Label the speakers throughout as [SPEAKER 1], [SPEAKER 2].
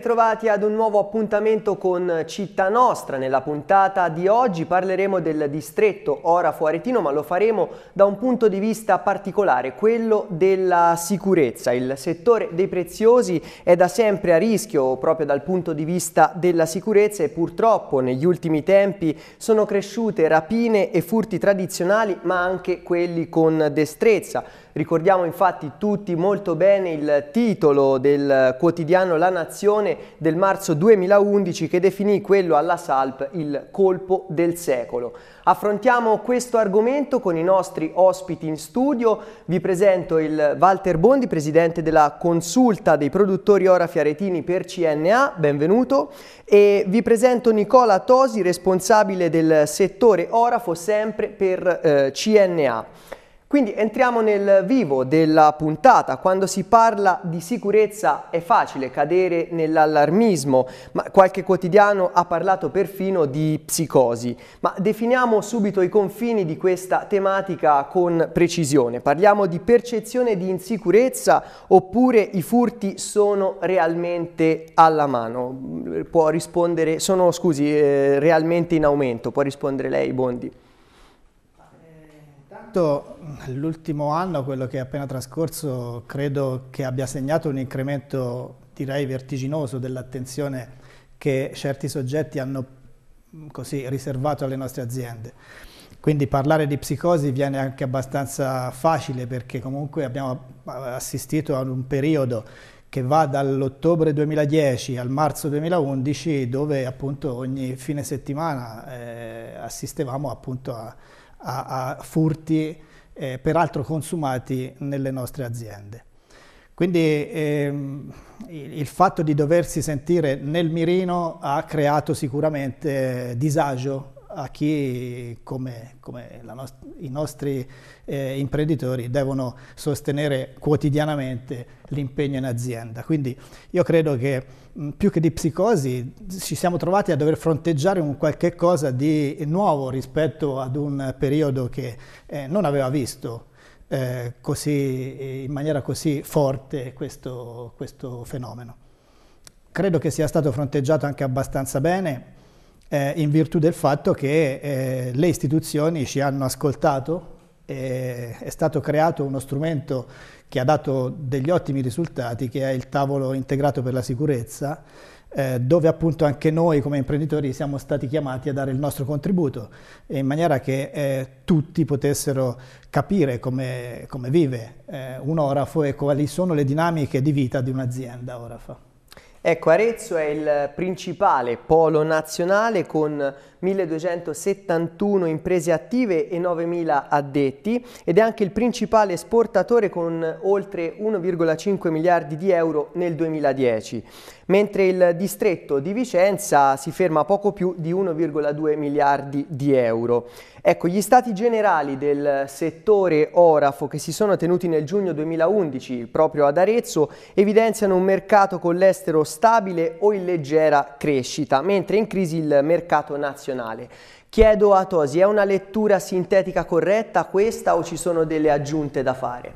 [SPEAKER 1] ritrovati ad un nuovo appuntamento con Città Nostra. Nella puntata di oggi parleremo del distretto Orafo Aretino, ma lo faremo da un punto di vista particolare, quello della sicurezza. Il settore dei preziosi è da sempre a rischio proprio dal punto di vista della sicurezza e purtroppo negli ultimi tempi sono cresciute rapine e furti tradizionali, ma anche quelli con destrezza. Ricordiamo infatti tutti molto bene il titolo del quotidiano La Nazione del marzo 2011 che definì quello alla Salp il colpo del secolo. Affrontiamo questo argomento con i nostri ospiti in studio. Vi presento il Walter Bondi, presidente della consulta dei produttori Ora Fiaretini per CNA, benvenuto. E vi presento Nicola Tosi, responsabile del settore Orafo sempre per eh, CNA. Quindi entriamo nel vivo della puntata, quando si parla di sicurezza è facile cadere nell'allarmismo, ma qualche quotidiano ha parlato perfino di psicosi, ma definiamo subito i confini di questa tematica con precisione, parliamo di percezione di insicurezza oppure i furti sono realmente alla mano, può rispondere, sono scusi, eh, realmente in aumento, può rispondere lei Bondi
[SPEAKER 2] intanto l'ultimo anno, quello che è appena trascorso, credo che abbia segnato un incremento direi vertiginoso dell'attenzione che certi soggetti hanno mm, così riservato alle nostre aziende. Quindi parlare di psicosi viene anche abbastanza facile perché comunque abbiamo assistito ad un periodo che va dall'ottobre 2010 al marzo 2011 dove appunto ogni fine settimana eh, assistevamo appunto a, a, a furti eh, peraltro consumati nelle nostre aziende. Quindi ehm, il fatto di doversi sentire nel mirino ha creato sicuramente disagio a chi come, come nost i nostri eh, imprenditori devono sostenere quotidianamente l'impegno in azienda. Quindi io credo che mh, più che di psicosi ci siamo trovati a dover fronteggiare un qualche cosa di nuovo rispetto ad un periodo che eh, non aveva visto eh, così, eh, in maniera così forte questo, questo fenomeno. Credo che sia stato fronteggiato anche abbastanza bene eh, in virtù del fatto che eh, le istituzioni ci hanno ascoltato, e è stato creato uno strumento che ha dato degli ottimi risultati, che è il tavolo integrato per la sicurezza, eh, dove appunto anche noi come imprenditori siamo stati chiamati a dare il nostro contributo in maniera che eh, tutti potessero capire come, come vive eh, un orafo e quali sono le dinamiche di vita di un'azienda orafo.
[SPEAKER 1] Ecco, Arezzo è il principale polo nazionale con 1271 imprese attive e 9.000 addetti ed è anche il principale esportatore con oltre 1,5 miliardi di euro nel 2010, mentre il distretto di Vicenza si ferma a poco più di 1,2 miliardi di euro. Ecco, gli stati generali del settore orafo che si sono tenuti nel giugno 2011 proprio ad Arezzo evidenziano un mercato con l'estero stabile o in leggera crescita, mentre in crisi il mercato nazionale nazionale. Chiedo a Tosi, è una lettura sintetica corretta questa o ci sono delle aggiunte da fare?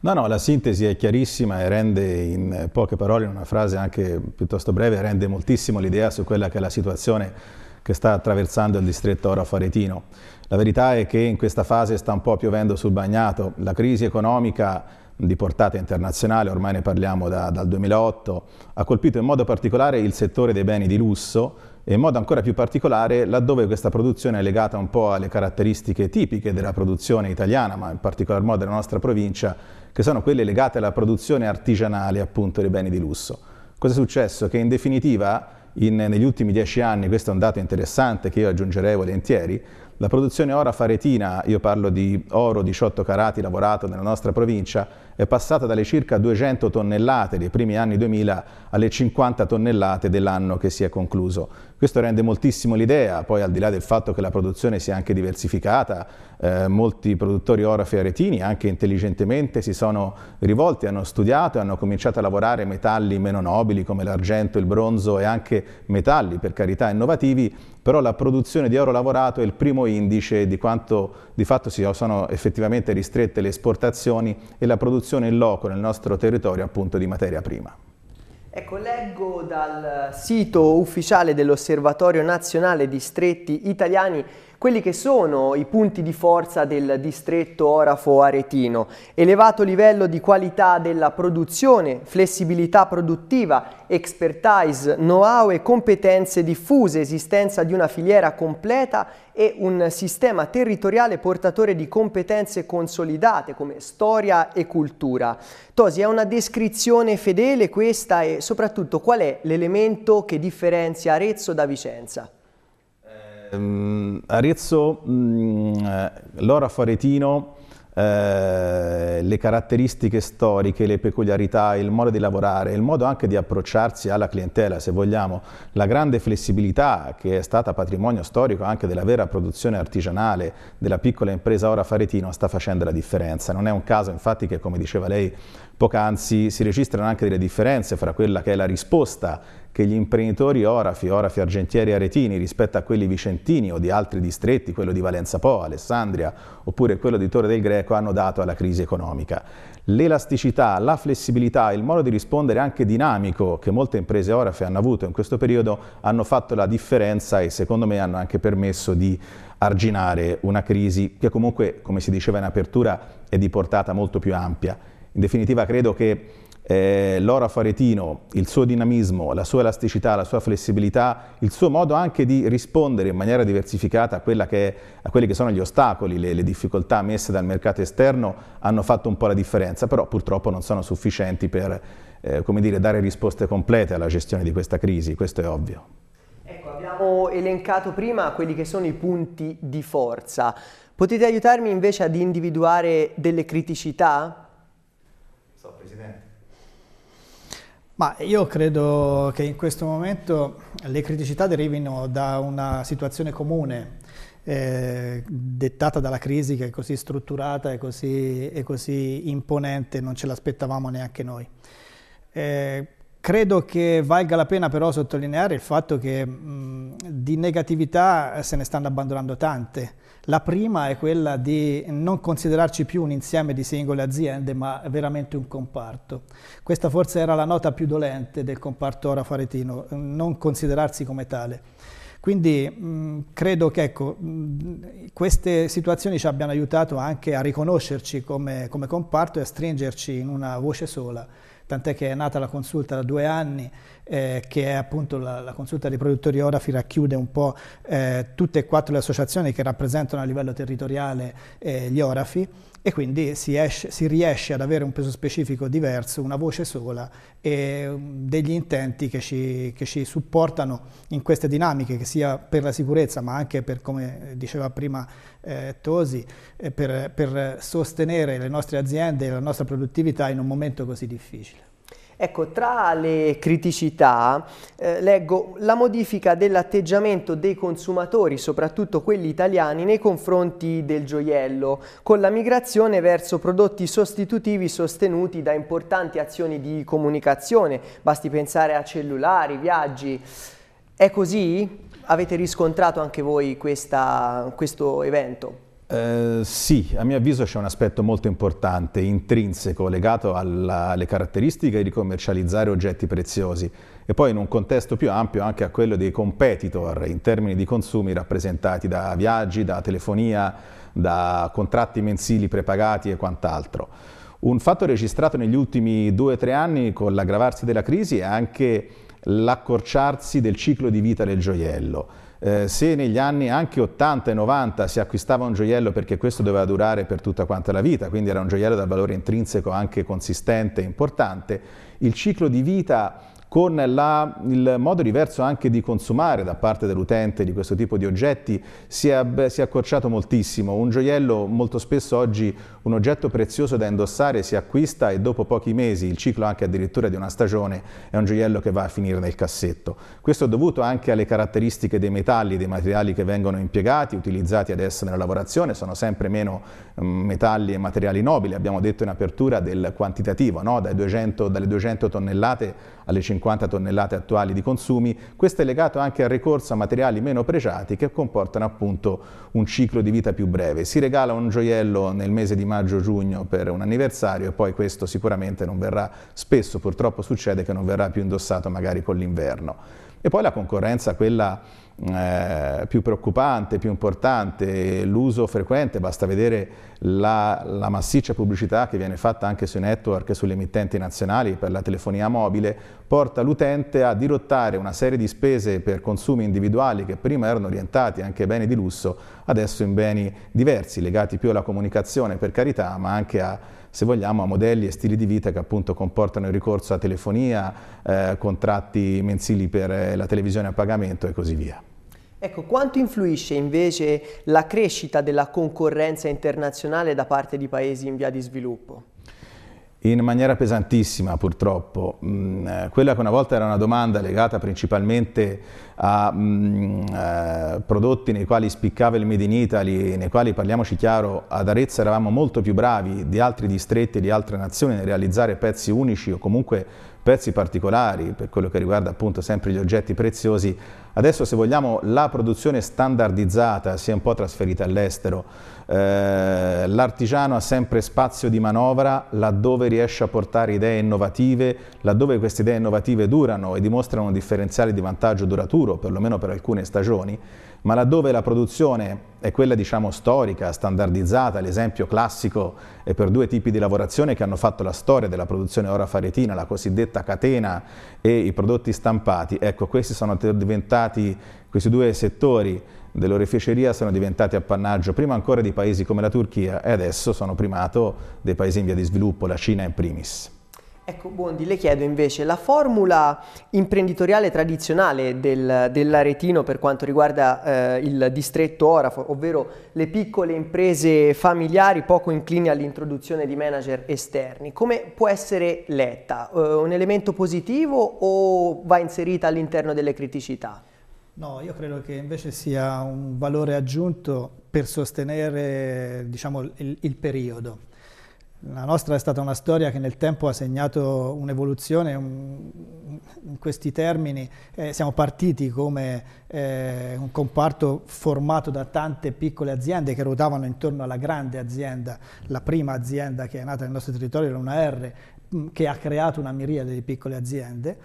[SPEAKER 3] No, no, la sintesi è chiarissima e rende in poche parole, in una frase anche piuttosto breve, rende moltissimo l'idea su quella che è la situazione che sta attraversando il distretto Oro-Faretino. La verità è che in questa fase sta un po' piovendo sul bagnato, la crisi economica di portata internazionale, ormai ne parliamo da, dal 2008, ha colpito in modo particolare il settore dei beni di lusso, in modo ancora più particolare laddove questa produzione è legata un po' alle caratteristiche tipiche della produzione italiana, ma in particolar modo della nostra provincia, che sono quelle legate alla produzione artigianale appunto dei beni di lusso. Cosa è successo? Che in definitiva in, negli ultimi dieci anni, questo è un dato interessante che io aggiungerei volentieri, la produzione ora faretina, io parlo di oro 18 carati lavorato nella nostra provincia, è passata dalle circa 200 tonnellate dei primi anni 2000 alle 50 tonnellate dell'anno che si è concluso. Questo rende moltissimo l'idea, poi al di là del fatto che la produzione sia anche diversificata, eh, molti produttori orafi aretini anche intelligentemente si sono rivolti, hanno studiato e hanno cominciato a lavorare metalli meno nobili come l'argento, il bronzo e anche metalli per carità innovativi, però la produzione di oro lavorato è il primo indice di quanto di fatto si sono effettivamente ristrette le esportazioni e la produzione produzione in loco nel nostro territorio appunto di materia prima. Ecco, leggo dal
[SPEAKER 1] sito ufficiale dell'Osservatorio Nazionale Distretti Italiani quelli che sono i punti di forza del distretto Orafo-Aretino, elevato livello di qualità della produzione, flessibilità produttiva, expertise, know-how e competenze diffuse, esistenza di una filiera completa e un sistema territoriale portatore di competenze consolidate come storia e cultura. Tosi, è una descrizione fedele questa e soprattutto qual è l'elemento che differenzia Arezzo da Vicenza?
[SPEAKER 3] Ehm, Arezzo, mm, eh, l'ora faretino, eh, le caratteristiche storiche, le peculiarità, il modo di lavorare, il modo anche di approcciarsi alla clientela, se vogliamo, la grande flessibilità che è stata patrimonio storico anche della vera produzione artigianale della piccola impresa Ora Faretino sta facendo la differenza. Non è un caso infatti che, come diceva lei, Poc'anzi si registrano anche delle differenze fra quella che è la risposta che gli imprenditori orafi, orafi argentieri e aretini rispetto a quelli vicentini o di altri distretti, quello di Valenza Po, Alessandria oppure quello di Torre del Greco hanno dato alla crisi economica. L'elasticità, la flessibilità, il modo di rispondere anche dinamico che molte imprese orafe hanno avuto in questo periodo hanno fatto la differenza e secondo me hanno anche permesso di arginare una crisi che comunque, come si diceva in apertura, è di portata molto più ampia. In definitiva credo che eh, Lora Faretino, il suo dinamismo, la sua elasticità, la sua flessibilità, il suo modo anche di rispondere in maniera diversificata a, che, a quelli che sono gli ostacoli, le, le, difficoltà messe dal mercato esterno hanno fatto un po' la differenza, però purtroppo non sono sufficienti per eh, dire, dare risposte complete alla gestione di questa crisi, questo è ovvio.
[SPEAKER 1] Ecco, abbiamo elencato prima quelli che sono i punti di forza. Potete aiutarmi invece ad individuare delle criticità?
[SPEAKER 3] Presidente?
[SPEAKER 2] Ma io credo che in questo momento le criticità derivino da una situazione comune eh, dettata dalla crisi che è così strutturata e così, così, imponente, non ce l'aspettavamo neanche noi. Eh, Credo che valga la pena però sottolineare il fatto che mh, mm, di negatività se ne stanno abbandonando tante. La prima è quella di non considerarci più un insieme di singole aziende, ma veramente un comparto. Questa forse era la nota più dolente del comparto ora faretino, non considerarsi come tale. Quindi mh, mm, credo che ecco, mh, mm, queste situazioni ci abbiano aiutato anche a riconoscerci come, come comparto e a stringerci in una voce sola tant'è che è nata la consulta da due anni, eh, che è appunto la, la, consulta dei produttori Orafi, racchiude un po' eh, tutte e quattro le associazioni che rappresentano a livello territoriale eh, gli Orafi e quindi si, esce, si, riesce ad avere un peso specifico diverso, una voce sola e um, degli intenti che ci, che ci supportano in queste dinamiche, che sia per la sicurezza ma anche per, come diceva prima eh, Tosi, eh, per, per sostenere le nostre aziende e la nostra produttività in un momento così difficile.
[SPEAKER 1] Ecco, tra le criticità eh, leggo la modifica dell'atteggiamento dei consumatori, soprattutto quelli italiani, nei confronti del gioiello, con la migrazione verso prodotti sostitutivi sostenuti da importanti azioni di comunicazione, basti pensare a cellulari, viaggi. È così? Avete riscontrato anche voi questa, questo evento?
[SPEAKER 3] Eh, sì, a mio avviso c'è un aspetto molto importante, intrinseco, legato alla, alle caratteristiche di commercializzare oggetti preziosi e poi in un contesto più ampio anche a quello dei competitor in termini di consumi rappresentati da viaggi, da telefonia, da contratti mensili prepagati e quant'altro. Un fatto registrato negli ultimi due o tre anni con l'aggravarsi della crisi è anche l'accorciarsi del ciclo di vita del gioiello eh, se negli anni anche 80 e 90 si acquistava un gioiello perché questo doveva durare per tutta quanta la vita, quindi era un gioiello dal valore intrinseco anche consistente e importante, il ciclo di vita con la, il modo diverso anche di consumare da parte dell'utente di questo tipo di oggetti si è, si è, accorciato moltissimo. Un gioiello molto spesso oggi un oggetto prezioso da indossare si acquista e dopo pochi mesi, il ciclo anche addirittura di una stagione, è un gioiello che va a finire nel cassetto. Questo è dovuto anche alle caratteristiche dei metalli, dei materiali che vengono impiegati, utilizzati adesso nella lavorazione, sono sempre meno mh, mm, metalli e materiali nobili, abbiamo detto in apertura del quantitativo, no? Dai 200, dalle 200 tonnellate alle 50 tonnellate attuali di consumi. Questo è legato anche al ricorso a materiali meno pregiati che comportano appunto un ciclo di vita più breve. Si regala un gioiello nel mese di maggio-giugno per un anniversario e poi questo sicuramente non verrà, spesso purtroppo succede che non verrà più indossato magari con l'inverno. E poi la concorrenza, quella eh, più preoccupante, più importante, l'uso frequente, basta vedere la, la, massiccia pubblicità che viene fatta anche sui network e sulle emittenti nazionali per la telefonia mobile, porta l'utente a dirottare una serie di spese per consumi individuali che prima erano orientati anche a beni di lusso, adesso in beni diversi, legati più alla comunicazione per carità, ma anche a se vogliamo, a modelli e stili di vita che appunto comportano il ricorso a telefonia, eh, contratti mensili per eh, la televisione a pagamento e così via.
[SPEAKER 1] Ecco, quanto influisce invece la crescita della concorrenza internazionale da parte di paesi in via di sviluppo?
[SPEAKER 3] In maniera pesantissima purtroppo. Mm, eh, quella che una volta era una domanda legata principalmente a mh, mm, eh, prodotti nei quali spiccava il Made in Italy, nei quali parliamoci chiaro, ad Arezzo eravamo molto più bravi di altri distretti e di altre nazioni nel realizzare pezzi unici o comunque pezzi particolari per quello che riguarda appunto sempre gli oggetti preziosi Adesso se vogliamo la produzione standardizzata si è un po' trasferita all'estero, eh, l'artigiano ha sempre spazio di manovra laddove riesce a portare idee innovative, laddove queste idee innovative durano e dimostrano un differenziale di vantaggio duraturo, perlomeno per alcune stagioni, ma laddove la produzione è quella diciamo storica, standardizzata, l'esempio classico è per due tipi di lavorazione che hanno fatto la storia della produzione ora faretina, la cosiddetta catena e i prodotti stampati, ecco questi sono diventati, questi due settori dell'oreficeria sono diventati appannaggio prima ancora di paesi come la Turchia e adesso sono primato dei paesi in via di sviluppo, la Cina in primis.
[SPEAKER 1] Ecco Bondi, le chiedo invece la formula imprenditoriale tradizionale del, dell'Aretino per quanto riguarda eh, il distretto Orafo, ovvero le piccole imprese familiari poco incline all'introduzione di manager esterni, come può essere letta? Eh, un elemento positivo o va inserita all'interno delle criticità?
[SPEAKER 2] No, io credo che invece sia un valore aggiunto per sostenere diciamo, il, il periodo la nostra è stata una storia che nel tempo ha segnato un'evoluzione in questi termini. Eh, siamo partiti come eh, un comparto formato da tante piccole aziende che ruotavano intorno alla grande azienda. La prima azienda che è nata nel nostro territorio era una R, mm, che ha creato una miriade di piccole aziende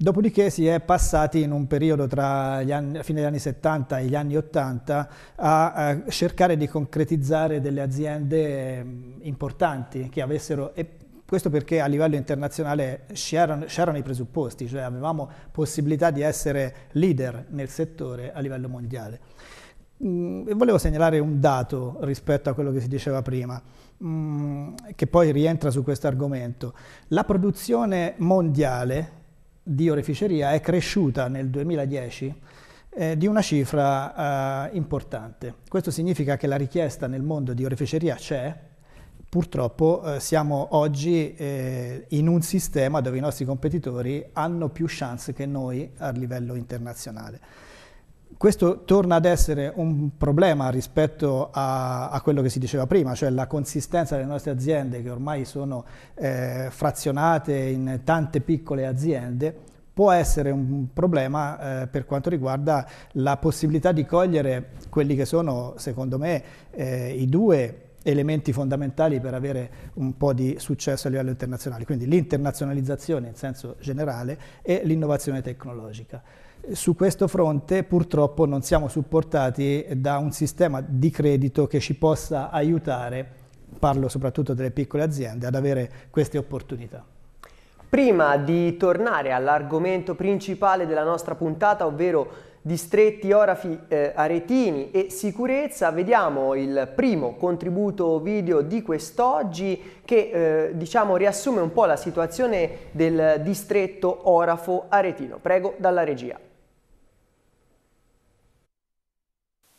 [SPEAKER 2] Dopodiché si è passati in un periodo tra anni, la fine degli anni 70 e gli anni 80 a, a cercare di concretizzare delle aziende importanti che avessero E questo perché a livello internazionale c'erano i presupposti, cioè avevamo possibilità di essere leader nel settore a livello mondiale. E volevo segnalare un dato rispetto a quello che si diceva prima, che poi rientra su questo argomento. La produzione mondiale di oreficeria è cresciuta nel 2010 eh, di una cifra eh, importante. Questo significa che la richiesta nel mondo di oreficeria c'è, purtroppo eh, siamo oggi eh, in un sistema dove i nostri competitori hanno più chance che noi a livello internazionale. Questo torna ad essere un problema rispetto a, a, quello che si diceva prima, cioè la consistenza delle nostre aziende che ormai sono eh, frazionate in tante piccole aziende può essere un problema eh, per quanto riguarda la possibilità di cogliere quelli che sono, secondo me, eh, i due elementi fondamentali per avere un po' di successo a livello internazionale, quindi l'internazionalizzazione in senso generale e l'innovazione tecnologica su questo fronte purtroppo non siamo supportati da un sistema di credito che ci possa aiutare, parlo soprattutto delle piccole aziende, ad avere queste opportunità.
[SPEAKER 1] Prima di tornare all'argomento principale della nostra puntata, ovvero distretti orafi eh, aretini e sicurezza, vediamo il primo contributo video di quest'oggi che eh, diciamo riassume un po' la situazione del distretto orafo aretino. Prego dalla regia.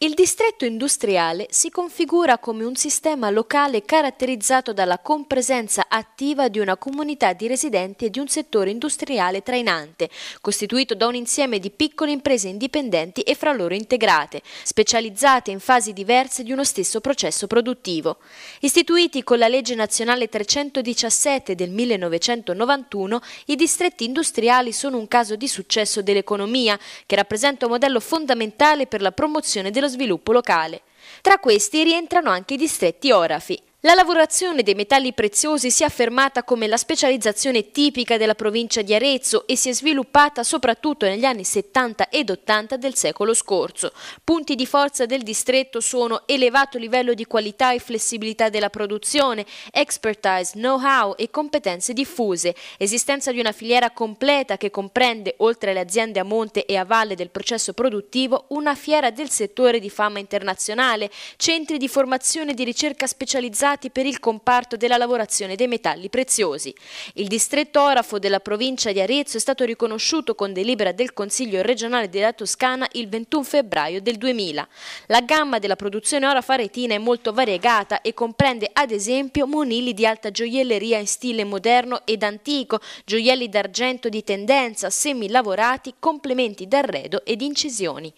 [SPEAKER 4] Il distretto industriale si configura come un sistema locale caratterizzato dalla compresenza attiva di una comunità di residenti e di un settore industriale trainante, costituito da un insieme di piccole imprese indipendenti e fra loro integrate, specializzate in fasi diverse di uno stesso processo produttivo. Istituiti con la legge nazionale 317 del 1991, i distretti industriali sono un caso di successo dell'economia, che rappresenta un modello fondamentale per la promozione dello sviluppo locale. Tra questi rientrano anche i distretti orafi. La lavorazione dei metalli preziosi si è affermata come la specializzazione tipica della provincia di Arezzo e si è sviluppata soprattutto negli anni 70 ed 80 del secolo scorso. Punti di forza del distretto sono elevato livello di qualità e flessibilità della produzione, expertise, know-how e competenze diffuse, esistenza di una filiera completa che comprende, oltre alle aziende a monte e a valle del processo produttivo, una fiera del settore di fama internazionale, centri di formazione e di ricerca specializzati utilizzati per il comparto della lavorazione dei metalli preziosi. Il distretto orafo della provincia di Arezzo è stato riconosciuto con delibera del Consiglio regionale della Toscana il 21 febbraio del 2000. La gamma della produzione orafa aretina è molto variegata e comprende ad esempio monili di alta gioielleria in stile moderno ed antico, gioielli d'argento di tendenza, semi lavorati, complementi d'arredo ed incisioni.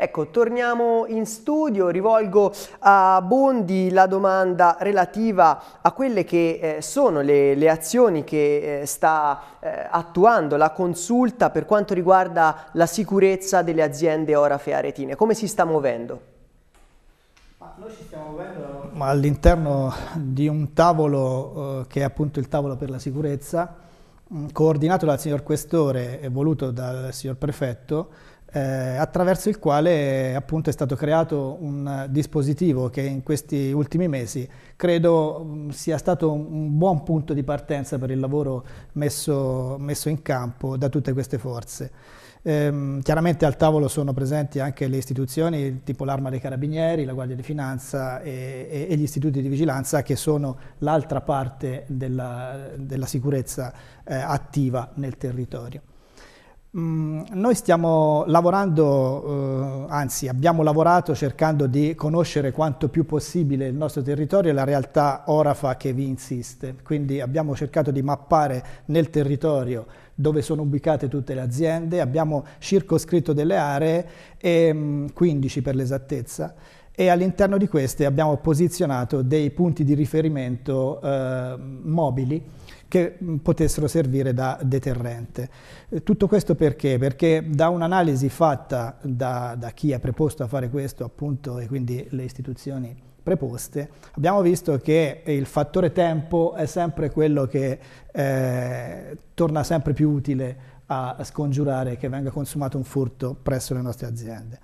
[SPEAKER 1] Ecco, torniamo in studio, rivolgo a Bondi la domanda relativa a quelle che eh, sono le, le, azioni che eh, sta eh, attuando la consulta per quanto riguarda la sicurezza delle aziende Orafe Aretine. Come si sta muovendo?
[SPEAKER 2] Ma noi ci stiamo muovendo all'interno di un tavolo eh, che è appunto il tavolo per la sicurezza, mm, coordinato dal signor Questore e voluto dal signor Prefetto, eh, attraverso il quale appunto è stato creato un dispositivo che in questi ultimi mesi credo mm, sia stato un buon punto di partenza per il lavoro messo, messo in campo da tutte queste forze. Ehm, chiaramente al tavolo sono presenti anche le istituzioni tipo l'Arma dei Carabinieri, la Guardia di Finanza e, e, e gli istituti di vigilanza che sono l'altra parte della, della sicurezza eh, attiva nel territorio. Mm, noi stiamo lavorando, eh, anzi abbiamo lavorato cercando di conoscere quanto più possibile il nostro territorio e la realtà orafa che vi insiste, quindi abbiamo cercato di mappare nel territorio dove sono ubicate tutte le aziende, abbiamo circoscritto delle aree, e, 15 mm, per l'esattezza, e all'interno di queste abbiamo posizionato dei punti di riferimento eh, mobili che mm, potessero servire da deterrente. Eh, tutto questo perché? Perché da un'analisi fatta da, da, chi è preposto a fare questo, appunto, e quindi le istituzioni preposte, abbiamo visto che il fattore tempo è sempre quello che eh, torna sempre più utile a scongiurare che venga consumato un furto presso le nostre aziende.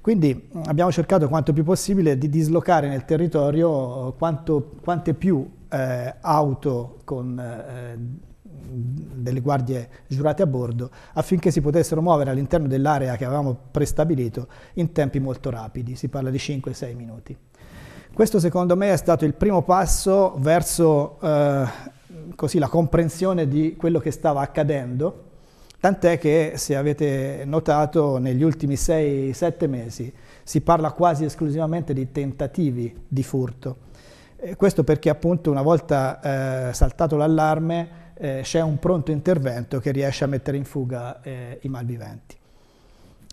[SPEAKER 2] Quindi mm, abbiamo cercato quanto più possibile di dislocare nel territorio eh, quanto, quante più eh, auto con eh, delle guardie giurate a bordo affinché si potessero muovere all'interno dell'area che avevamo prestabilito in tempi molto rapidi, si parla di 5-6 minuti. Questo secondo me è stato il primo passo verso eh, così, la comprensione di quello che stava accadendo Tant'è che, se avete notato, negli ultimi 6-7 mesi si parla quasi esclusivamente di tentativi di furto. E questo perché appunto una volta eh, saltato l'allarme eh, c'è un pronto intervento che riesce a mettere in fuga eh, i malviventi.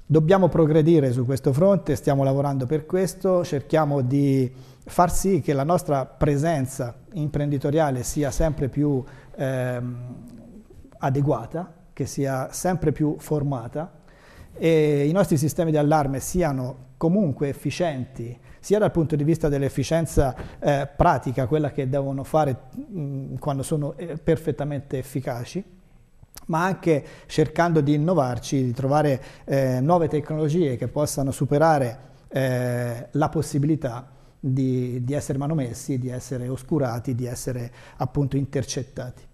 [SPEAKER 2] Dobbiamo progredire su questo fronte, stiamo lavorando per questo, cerchiamo di far sì che la nostra presenza imprenditoriale sia sempre più ehm, adeguata che sia sempre più formata e i nostri sistemi di allarme siano comunque efficienti sia dal punto di vista dell'efficienza eh, pratica, quella che devono fare mh, quando sono eh, perfettamente efficaci, ma anche cercando di innovarci, di trovare eh, nuove tecnologie che possano superare eh, la possibilità di, di essere manomessi, di essere oscurati, di essere appunto intercettati.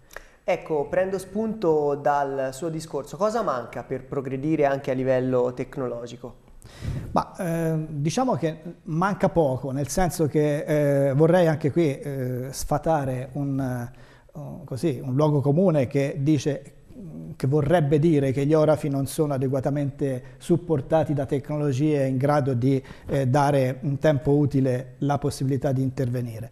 [SPEAKER 1] Ecco, prendo spunto dal suo discorso, cosa manca per progredire anche a livello tecnologico?
[SPEAKER 2] Ma, eh, diciamo che manca poco, nel senso che eh, vorrei anche qui eh, sfatare un, eh, così, un luogo comune che dice che vorrebbe dire che gli orafi non sono adeguatamente supportati da tecnologie in grado di eh, dare in tempo utile la possibilità di intervenire.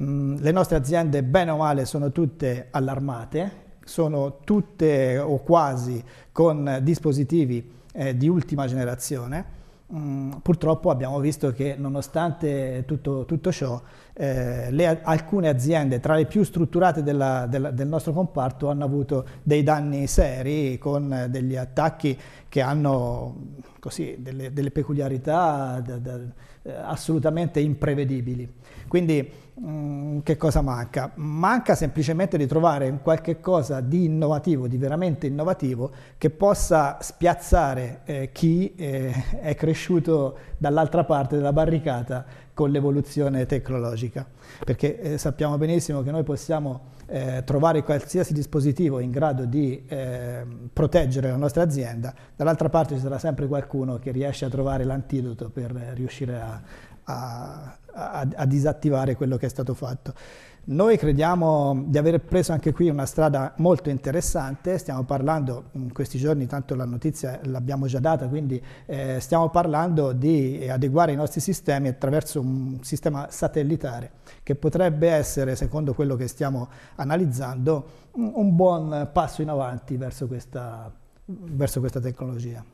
[SPEAKER 2] Mm, le nostre aziende bene o male sono tutte allarmate, sono tutte o quasi con dispositivi eh, di ultima generazione. Mm, purtroppo abbiamo visto che nonostante tutto, tutto ciò, eh, le, alcune aziende tra le più strutturate della, della, del nostro comparto hanno avuto dei danni seri con eh, degli attacchi che hanno così, delle, delle, peculiarità da, da, eh, assolutamente imprevedibili. Quindi mm, che cosa manca? Manca semplicemente di trovare qualche cosa di innovativo, di veramente innovativo, che possa spiazzare eh, chi eh, è cresciuto dall'altra parte della barricata con l'evoluzione tecnologica. Perché eh, sappiamo benissimo che noi possiamo eh, trovare qualsiasi dispositivo in grado di eh, proteggere la nostra azienda, dall'altra parte ci sarà sempre qualcuno che riesce a trovare l'antidoto per riuscire a a, a, a disattivare quello che è stato fatto. Noi crediamo di aver preso anche qui una strada molto interessante, stiamo parlando in questi giorni, tanto la notizia l'abbiamo già data, quindi eh, stiamo parlando di eh, adeguare i nostri sistemi attraverso un sistema satellitare che potrebbe essere, secondo quello che stiamo analizzando, un buon passo in avanti verso questa, verso questa tecnologia.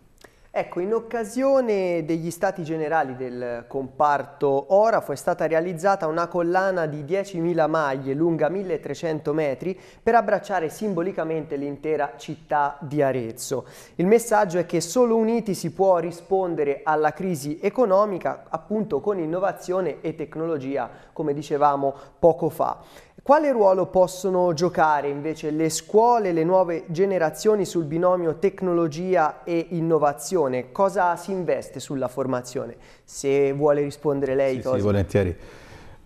[SPEAKER 1] Ecco, in occasione degli stati generali del comparto Orafo è stata realizzata una collana di 10.000 maglie lunga 1.300 metri per abbracciare simbolicamente l'intera città di Arezzo. Il messaggio è che solo uniti si può rispondere alla crisi economica appunto con innovazione e tecnologia, come dicevamo poco fa. Quale ruolo possono giocare invece le scuole, le nuove generazioni sul binomio tecnologia e innovazione? Cosa si investe sulla formazione? Se vuole rispondere lei, Sì, sì volentieri.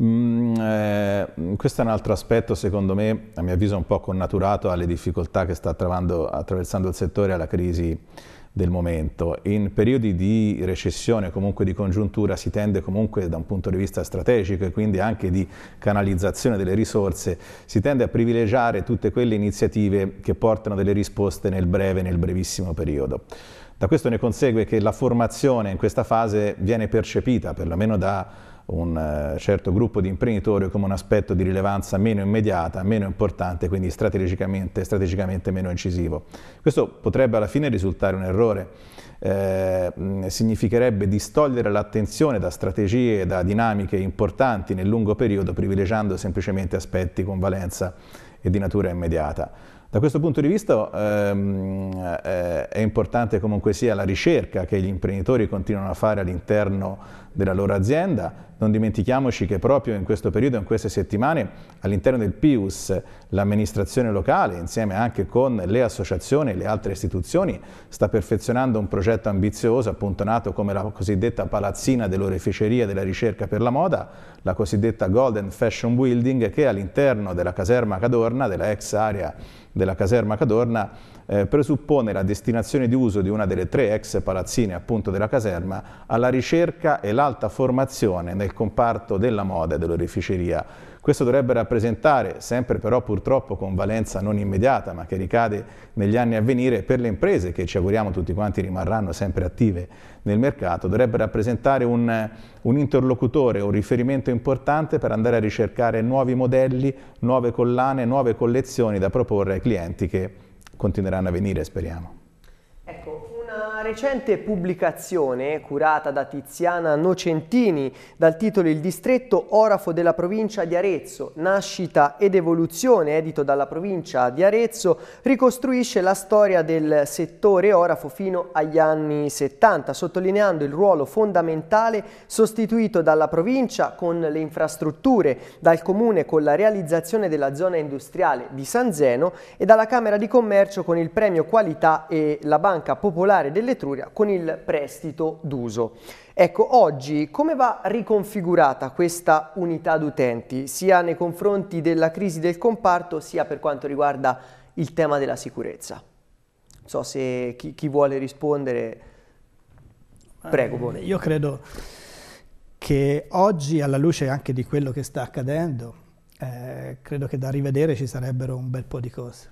[SPEAKER 3] Mm, eh, questo è un altro aspetto, secondo me, a mio avviso un po' connaturato alle difficoltà che sta attraversando il settore, alla crisi del momento. In periodi di recessione, comunque di congiuntura, si tende comunque da un punto di vista strategico e quindi anche di canalizzazione delle risorse, si tende a privilegiare tutte quelle iniziative che portano delle risposte nel breve, nel brevissimo periodo. Da questo ne consegue che la formazione in questa fase viene percepita, perlomeno da un eh, certo gruppo di imprenditori come un aspetto di rilevanza meno immediata, meno importante, quindi strategicamente, strategicamente meno incisivo. Questo potrebbe alla fine risultare un errore, eh, significherebbe distogliere l'attenzione da strategie, da dinamiche importanti nel lungo periodo, privilegiando semplicemente aspetti con valenza e di natura immediata. Da questo punto di vista ehm, eh, è importante comunque sia la ricerca che gli imprenditori continuano a fare all'interno della loro azienda non dimentichiamoci che proprio in questo periodo, in queste settimane, all'interno del PIUS, l'amministrazione locale, insieme anche con le associazioni e le altre istituzioni, sta perfezionando un progetto ambizioso, appunto nato come la cosiddetta palazzina dell'oreficeria della ricerca per la moda, la cosiddetta Golden Fashion Building, che all'interno della caserma Cadorna, della ex area della caserma Cadorna, eh, presuppone la destinazione di uso di una delle tre ex palazzine appunto della caserma alla ricerca e l'alta formazione nel nel comparto della moda e dell'oreficeria. Questo dovrebbe rappresentare, sempre però purtroppo con valenza non immediata, ma che ricade negli anni a venire per le imprese che ci auguriamo tutti quanti rimarranno sempre attive nel mercato, dovrebbe rappresentare un, un interlocutore, un riferimento importante per andare a ricercare nuovi modelli, nuove collane, nuove collezioni da proporre ai clienti che continueranno a venire, speriamo.
[SPEAKER 1] Ecco una recente pubblicazione curata da Tiziana Nocentini dal titolo Il distretto orafo della provincia di Arezzo, nascita ed evoluzione, edito dalla provincia di Arezzo, ricostruisce la storia del settore orafo fino agli anni 70, sottolineando il ruolo fondamentale sostituito dalla provincia con le infrastrutture, dal comune con la realizzazione della zona industriale di San Zeno e dalla Camera di Commercio con il premio qualità e la Banca Popolare particolare dell'Etruria con il prestito d'uso. Ecco, oggi come va riconfigurata questa unità d'utenti, sia nei confronti della crisi del comparto, sia per quanto riguarda il tema della sicurezza? Non so se chi, chi vuole rispondere... Eh, Prego, Boni. Io
[SPEAKER 2] credo che oggi, alla luce anche di quello che sta accadendo, eh, credo che da rivedere ci sarebbero un bel po' di cose.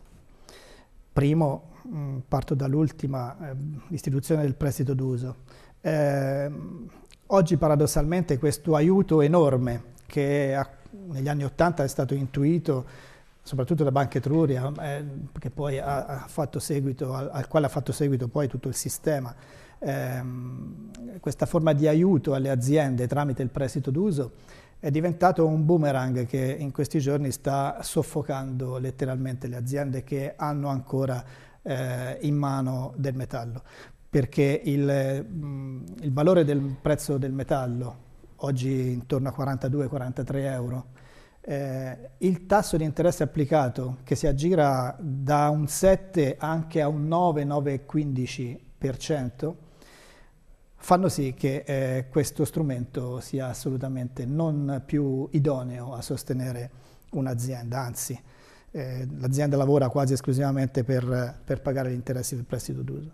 [SPEAKER 2] Primo, Mm, parto dall'ultima, eh, l'istituzione del prestito d'uso. Eh, oggi paradossalmente questo aiuto enorme che ha, negli anni Ottanta è stato intuito soprattutto da Banca Etruria, eh, che poi ha, ha fatto seguito, al, al, quale ha fatto seguito poi tutto il sistema, ehm, questa forma di aiuto alle aziende tramite il prestito d'uso è diventato un boomerang che in questi giorni sta soffocando letteralmente le aziende che hanno ancora eh, in mano del metallo, perché il, mh, mm, il valore del prezzo del metallo, oggi intorno a 42-43 euro, eh, il tasso di interesse applicato che si aggira da un 7 anche a un 9-9,15% fanno sì che eh, questo strumento sia assolutamente non più idoneo a sostenere un'azienda, anzi eh, l'azienda lavora quasi esclusivamente per, per pagare gli interessi del prestito d'uso.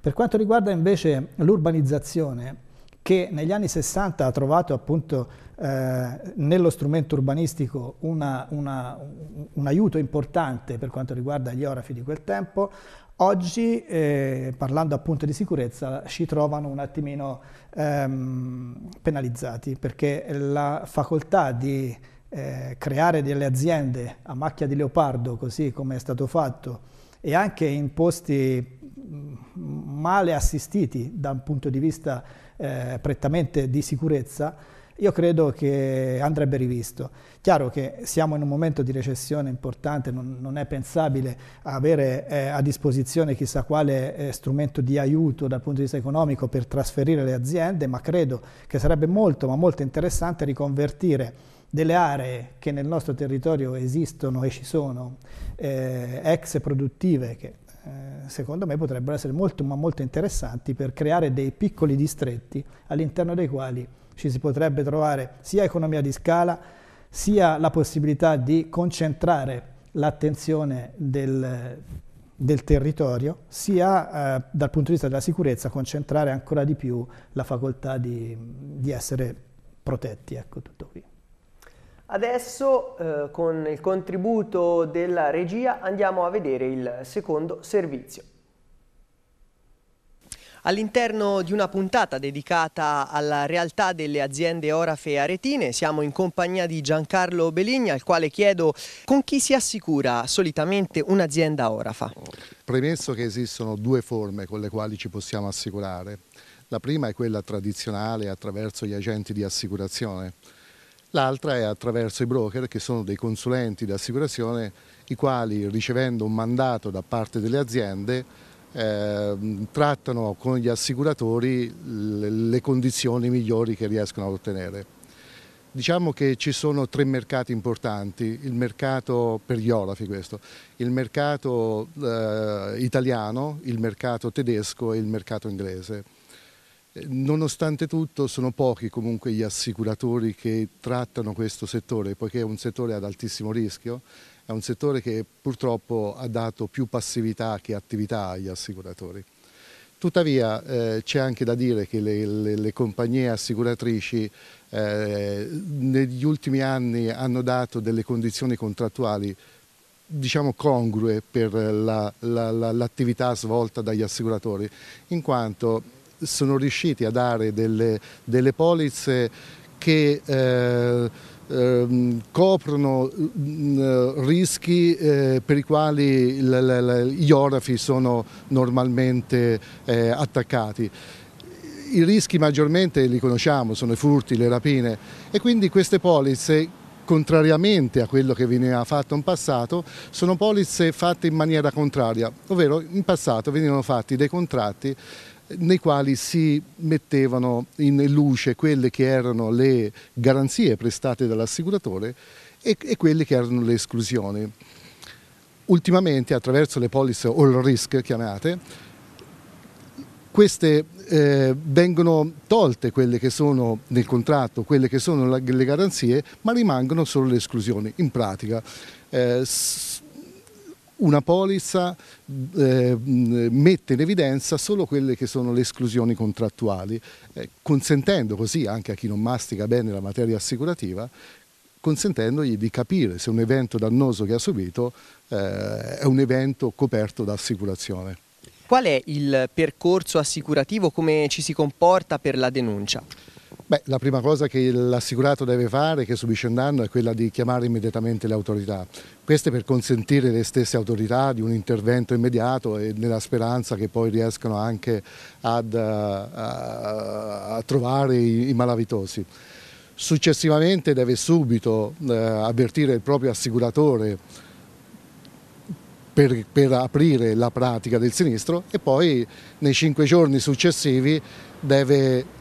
[SPEAKER 2] Per quanto riguarda invece l'urbanizzazione, che negli anni 60 ha trovato appunto eh, nello strumento urbanistico una, una, un aiuto importante per quanto riguarda gli orafi di quel tempo, oggi eh, parlando appunto di sicurezza ci trovano un attimino ehm, penalizzati perché la facoltà di eh, creare delle aziende a macchia di leopardo, così come è stato fatto, e anche in posti mm, male assistiti da un punto di vista eh, prettamente di sicurezza, io credo che andrebbe rivisto. Chiaro che siamo in un momento di recessione importante, non, non è pensabile avere eh, a disposizione chissà quale eh, strumento di aiuto dal punto di vista economico per trasferire le aziende, ma credo che sarebbe molto, ma molto interessante riconvertire delle aree che nel nostro territorio esistono e ci sono, eh, ex produttive, che eh, secondo me potrebbero essere molto ma molto interessanti per creare dei piccoli distretti all'interno dei quali ci si potrebbe trovare sia economia di scala, sia la possibilità di concentrare l'attenzione del, del, territorio, sia eh, dal punto di vista della sicurezza concentrare ancora di più la facoltà di, di essere protetti. Ecco, tutto qui.
[SPEAKER 1] Adesso eh, con il contributo della regia andiamo a vedere il secondo servizio. All'interno di una puntata dedicata alla realtà delle aziende orafe e aretine siamo in compagnia di Giancarlo Beligna al quale chiedo con chi si assicura solitamente un'azienda
[SPEAKER 5] orafa. Premesso che esistono due forme con le quali ci possiamo assicurare. La prima è quella tradizionale attraverso gli agenti di assicurazione l'altra è attraverso i broker che sono dei consulenti di assicurazione i quali ricevendo un mandato da parte delle aziende eh, trattano con gli assicuratori le, le condizioni migliori che riescono a ottenere. Diciamo che ci sono tre mercati importanti, il mercato per gli orafi questo, il mercato eh, italiano, il mercato tedesco e il mercato inglese. Nonostante tutto sono pochi comunque gli assicuratori che trattano questo settore, poiché è un settore ad altissimo rischio, è un settore che purtroppo ha dato più passività che attività agli assicuratori. Tuttavia eh, c'è anche da dire che le, le, le compagnie assicuratrici eh, negli ultimi anni hanno dato delle condizioni contrattuali diciamo congrue per l'attività la, la, la, svolta dagli assicuratori, in quanto sono riusciti a dare delle, delle polizze che eh, ehm, coprono mm, eh, rischi eh, per i quali gli orafi sono normalmente eh, attaccati. I rischi maggiormente li conosciamo, sono i furti, le rapine e quindi queste polizze contrariamente a quello che veniva fatto in passato, sono polizze fatte in maniera contraria, ovvero in passato venivano fatti dei contratti nei quali si mettevano in luce quelle che erano le garanzie prestate dall'assicuratore e, e quelle che erano le esclusioni. Ultimamente attraverso le polizze all risk chiamate queste eh, vengono tolte quelle che sono nel contratto, quelle che sono la, le garanzie, ma rimangono solo le esclusioni. In pratica eh, una polizza eh, mette in evidenza solo quelle che sono le esclusioni contrattuali, eh, consentendo così anche a chi non mastica bene la materia assicurativa consentendogli di capire se un evento dannoso che ha subito eh, è un evento coperto da assicurazione.
[SPEAKER 1] Qual è il percorso assicurativo, come ci
[SPEAKER 5] si comporta per la denuncia? Beh, la prima cosa che l'assicurato deve fare, che subisce un danno, è quella di chiamare immediatamente le autorità. Queste per consentire alle stesse autorità di un intervento immediato e nella speranza che poi riescano anche ad, eh, a, a trovare i, i malavitosi. Successivamente deve subito eh, avvertire il proprio assicuratore per, per, aprire la pratica del sinistro e poi nei cinque giorni successivi deve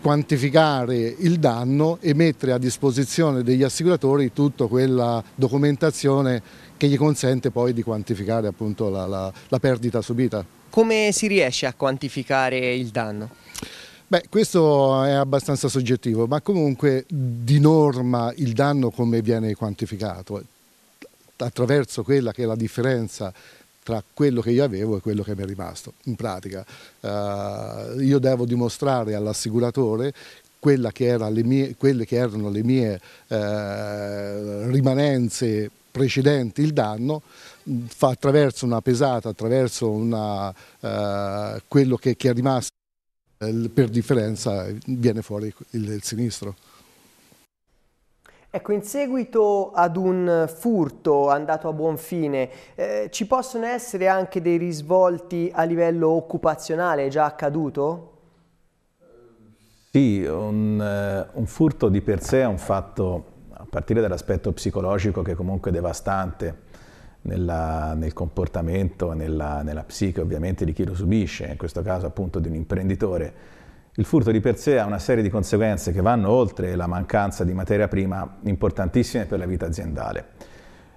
[SPEAKER 5] quantificare il danno e mettere a disposizione degli assicuratori tutta quella documentazione che gli consente poi di quantificare appunto la, la, la perdita subita.
[SPEAKER 1] Come si riesce a quantificare il danno?
[SPEAKER 5] Beh, questo è abbastanza soggettivo, ma comunque di norma il danno come viene quantificato? Attraverso quella che è la differenza tra quello che io avevo e quello che mi è rimasto. In pratica eh, io devo dimostrare all'assicuratore che mie, quelle che erano le mie eh, rimanenze precedenti il danno fa attraverso una pesata, attraverso una, eh, quello che, che, è rimasto eh, per differenza viene fuori il, il sinistro.
[SPEAKER 1] Ecco, in seguito ad un furto andato a buon fine, eh, ci possono essere anche dei risvolti a livello occupazionale, già accaduto?
[SPEAKER 3] Sì, un, eh, un furto di per sé è un fatto, a partire dall'aspetto psicologico che comunque è devastante nella, nel comportamento, nella, nella psiche ovviamente di chi lo subisce, in questo caso appunto di un imprenditore, il furto di per sé ha una serie di conseguenze che vanno oltre la mancanza di materia prima importantissime per la vita aziendale.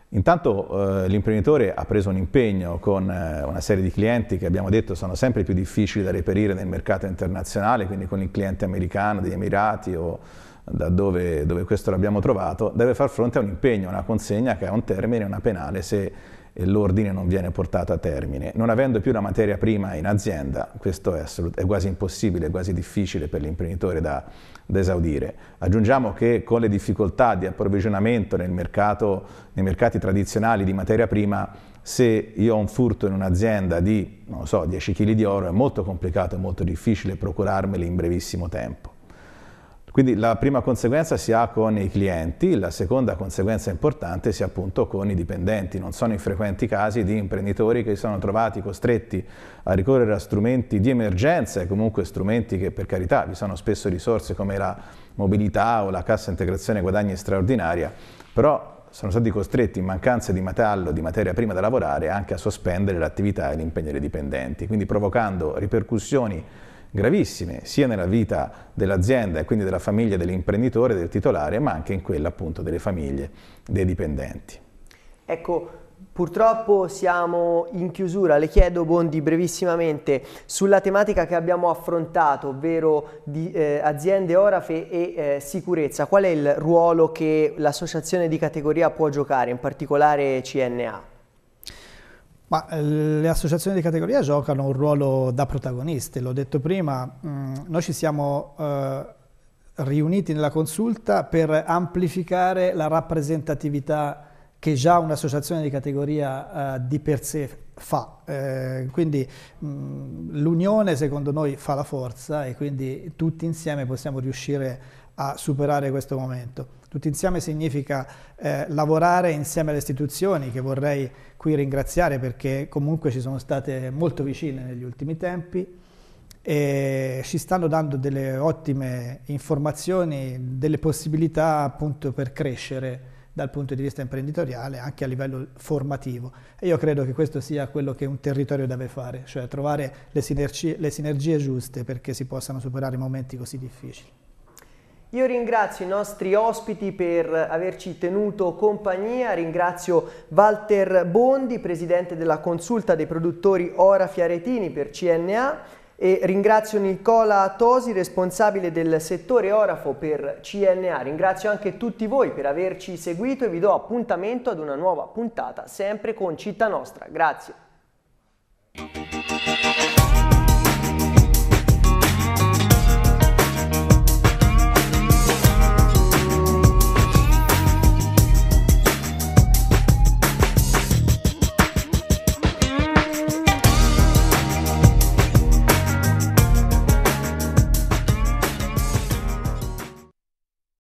[SPEAKER 3] Intanto eh, l'imprenditore ha preso un impegno con eh, una serie di clienti che abbiamo detto sono sempre più difficili da reperire nel mercato internazionale, quindi con il cliente americano, degli Emirati o da dove, dove questo l'abbiamo trovato, deve far fronte a un impegno, una consegna che ha un termine, una penale se e l'ordine non viene portato a termine. Non avendo più la materia prima in azienda, questo è, è quasi impossibile, è quasi difficile per l'imprenditore da, da, esaudire. Aggiungiamo che con le difficoltà di approvvigionamento nel mercato, nei mercati tradizionali di materia prima, se io ho un furto in un'azienda di, so, 10 kg di oro, è molto complicato e molto difficile procurarmeli in brevissimo tempo. Quindi la prima conseguenza si ha con i clienti, la seconda conseguenza importante si ha appunto con i dipendenti. Non sono infrequenti casi di imprenditori che si sono trovati costretti a ricorrere a strumenti di emergenza e comunque strumenti che per carità vi sono spesso risorse come la mobilità o la cassa integrazione guadagni straordinaria, però sono stati costretti in mancanza di metallo, di materia prima da lavorare, anche a sospendere l'attività e l'impegnare i dipendenti, quindi provocando ripercussioni gravissime, sia nella vita dell'azienda e quindi della famiglia dell'imprenditore, del titolare, ma anche in quella appunto delle famiglie, dei dipendenti.
[SPEAKER 1] Ecco, purtroppo siamo in chiusura, le chiedo Bondi brevissimamente sulla tematica che abbiamo affrontato, ovvero di eh, aziende Orafe e eh, sicurezza, qual è il ruolo che l'associazione di categoria può giocare, in particolare CNA?
[SPEAKER 2] Ma eh, le associazioni di categoria giocano un ruolo da protagoniste, l'ho detto prima, mm, noi ci siamo eh, riuniti nella consulta per amplificare la rappresentatività che già un'associazione di categoria eh, di per sé fa. Eh, quindi mm, l'unione secondo noi fa la forza e quindi tutti insieme possiamo riuscire a superare questo momento. Tutti insieme significa eh, lavorare insieme alle istituzioni che vorrei qui ringraziare perché comunque ci sono state molto vicine negli ultimi tempi e ci stanno dando delle ottime informazioni, delle possibilità appunto per crescere dal punto di vista imprenditoriale anche a livello formativo e io credo che questo sia quello che un territorio deve fare, cioè trovare le sinergie, le sinergie giuste perché si possano superare momenti così difficili.
[SPEAKER 1] Io ringrazio i nostri ospiti per averci tenuto compagnia, ringrazio Walter Bondi, presidente della consulta dei produttori Ora Fiaretini per CNA e ringrazio Nicola Tosi, responsabile del settore Orafo per CNA. Ringrazio anche tutti voi per averci seguito e vi do appuntamento ad una nuova puntata sempre con Città Nostra. Grazie.